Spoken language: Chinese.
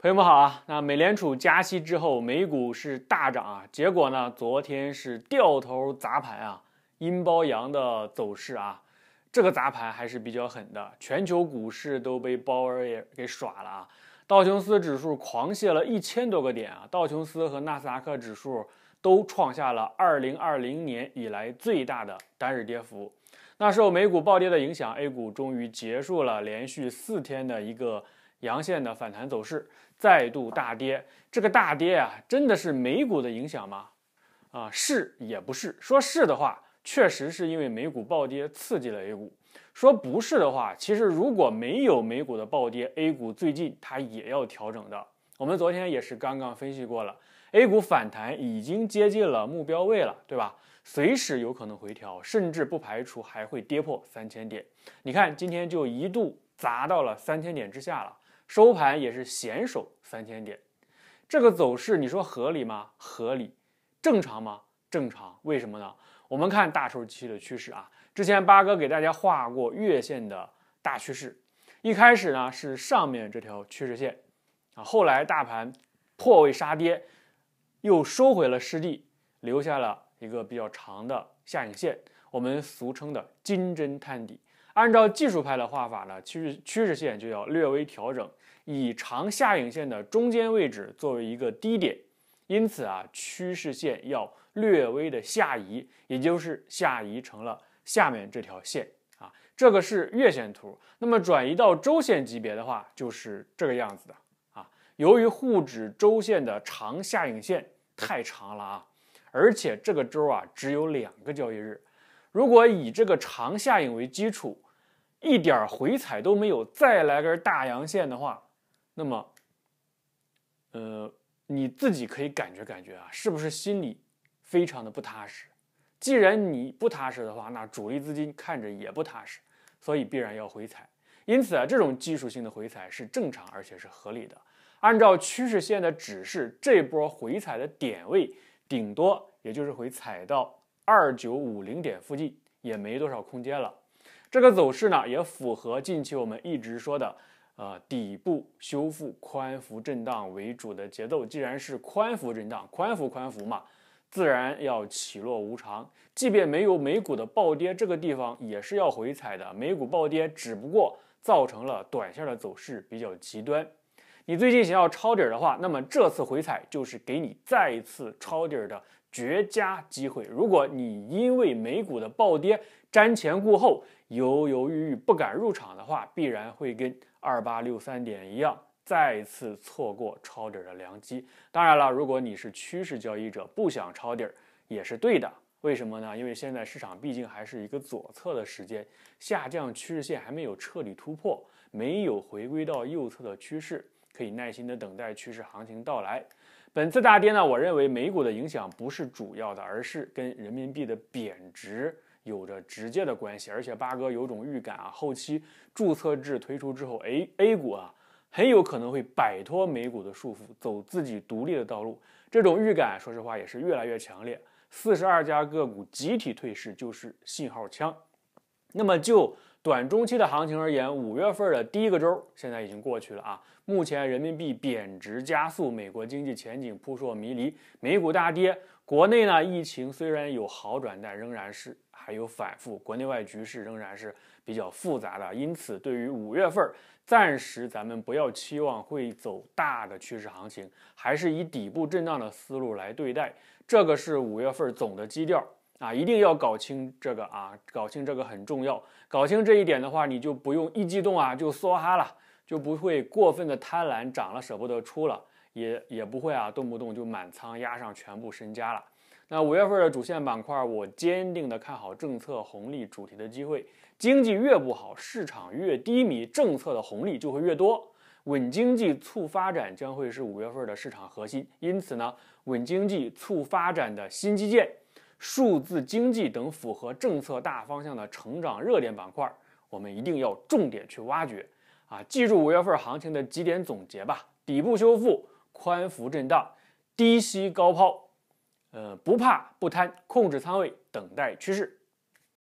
朋友们好啊，那美联储加息之后，美股是大涨啊，结果呢，昨天是掉头砸盘啊，阴包阳的走势啊，这个砸盘还是比较狠的，全球股市都被鲍尔也给耍了啊，道琼斯指数狂泻了一千多个点啊，道琼斯和纳斯达克指数都创下了二零二零年以来最大的单日跌幅，那受美股暴跌的影响，A 股终于结束了连续四天的一个。阳线的反弹走势再度大跌，这个大跌啊，真的是美股的影响吗？啊，是也不是。说是的话，确实是因为美股暴跌刺激了 A 股；说不是的话，其实如果没有美股的暴跌，A 股最近它也要调整的。我们昨天也是刚刚分析过了，A 股反弹已经接近了目标位了，对吧？随时有可能回调，甚至不排除还会跌破三千点。你看，今天就一度砸到了三千点之下了。收盘也是险守三千点，这个走势你说合理吗？合理，正常吗？正常。为什么呢？我们看大周期的趋势啊，之前八哥给大家画过月线的大趋势，一开始呢是上面这条趋势线啊，后来大盘破位杀跌，又收回了失地，留下了一个比较长的下影线，我们俗称的金针探底。按照技术派的画法呢，趋势趋势线就要略微调整，以长下影线的中间位置作为一个低点，因此啊，趋势线要略微的下移，也就是下移成了下面这条线啊。这个是月线图，那么转移到周线级别的话，就是这个样子的啊。由于沪指周线的长下影线太长了啊，而且这个周啊只有两个交易日，如果以这个长下影为基础。一点儿回踩都没有，再来根大阳线的话，那么，呃，你自己可以感觉感觉啊，是不是心里非常的不踏实？既然你不踏实的话，那主力资金看着也不踏实，所以必然要回踩。因此啊，这种技术性的回踩是正常，而且是合理的。按照趋势线的指示，这波回踩的点位，顶多也就是回踩到二九五零点附近，也没多少空间了。这个走势呢，也符合近期我们一直说的，呃，底部修复、宽幅震荡为主的节奏。既然是宽幅震荡，宽幅宽幅嘛，自然要起落无常。即便没有美股的暴跌，这个地方也是要回踩的。美股暴跌只不过造成了短线的走势比较极端。你最近想要抄底的话，那么这次回踩就是给你再一次抄底的。绝佳机会！如果你因为美股的暴跌瞻前顾后、犹犹豫豫不敢入场的话，必然会跟二八六三点一样，再次错过抄底的良机。当然了，如果你是趋势交易者，不想抄底儿也是对的。为什么呢？因为现在市场毕竟还是一个左侧的时间下降趋势线还没有彻底突破，没有回归到右侧的趋势，可以耐心的等待趋势行情到来。本次大跌呢，我认为美股的影响不是主要的，而是跟人民币的贬值有着直接的关系。而且八哥有种预感啊，后期注册制推出之后，A A 股啊很有可能会摆脱美股的束缚，走自己独立的道路。这种预感，说实话也是越来越强烈。四十二家个股集体退市就是信号枪。那么就。短中期的行情而言，五月份的第一个周现在已经过去了啊。目前人民币贬值加速，美国经济前景扑朔迷离，美股大跌，国内呢疫情虽然有好转，但仍然是还有反复，国内外局势仍然是比较复杂的。因此，对于五月份，暂时咱们不要期望会走大的趋势行情，还是以底部震荡的思路来对待。这个是五月份总的基调。啊，一定要搞清这个啊，搞清这个很重要。搞清这一点的话，你就不用一激动啊就梭哈了，就不会过分的贪婪，涨了舍不得出了，也也不会啊动不动就满仓压上全部身家了。那五月份的主线板块，我坚定的看好政策红利主题的机会。经济越不好，市场越低迷，政策的红利就会越多。稳经济促发展将会是五月份的市场核心，因此呢，稳经济促发展的新基建。数字经济等符合政策大方向的成长热点板块，我们一定要重点去挖掘啊！记住五月份行情的几点总结吧：底部修复、宽幅震荡、低吸高抛。呃，不怕不贪，控制仓位，等待趋势。